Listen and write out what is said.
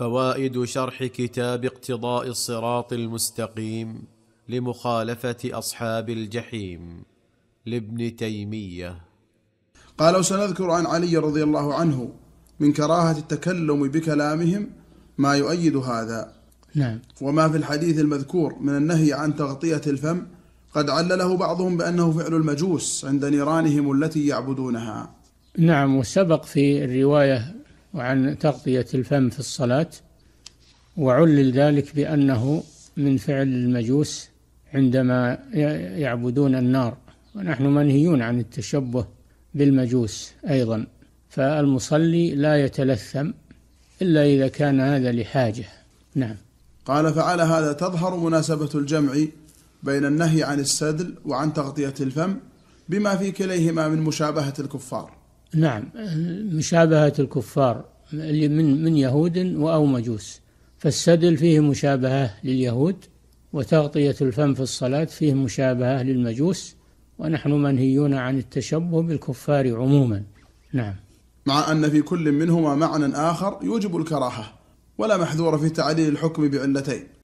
فوائد شرح كتاب اقتضاء الصراط المستقيم لمخالفه اصحاب الجحيم لابن تيميه قال وسنذكر عن علي رضي الله عنه من كراهه التكلم بكلامهم ما يؤيد هذا نعم وما في الحديث المذكور من النهي عن تغطيه الفم قد علله بعضهم بانه فعل المجوس عند نيرانهم التي يعبدونها نعم وسبق في الروايه وعن تغطية الفم في الصلاة وعلل ذلك بأنه من فعل المجوس عندما يعبدون النار ونحن منهيون عن التشبه بالمجوس أيضا فالمصلي لا يتلثم إلا إذا كان هذا لحاجة نعم قال فعلى هذا تظهر مناسبة الجمع بين النهي عن السدل وعن تغطية الفم بما في كليهما من مشابهة الكفار نعم مشابهة الكفار اللي من من يهود أو مجوس فالسدل فيه مشابهة لليهود وتغطية الفم في الصلاة فيه مشابهة للمجوس ونحن منهيون عن التشبه بالكفار عموما نعم مع أن في كل منهما معنى آخر يوجب الكراهة ولا محذور في تعليل الحكم بعلتين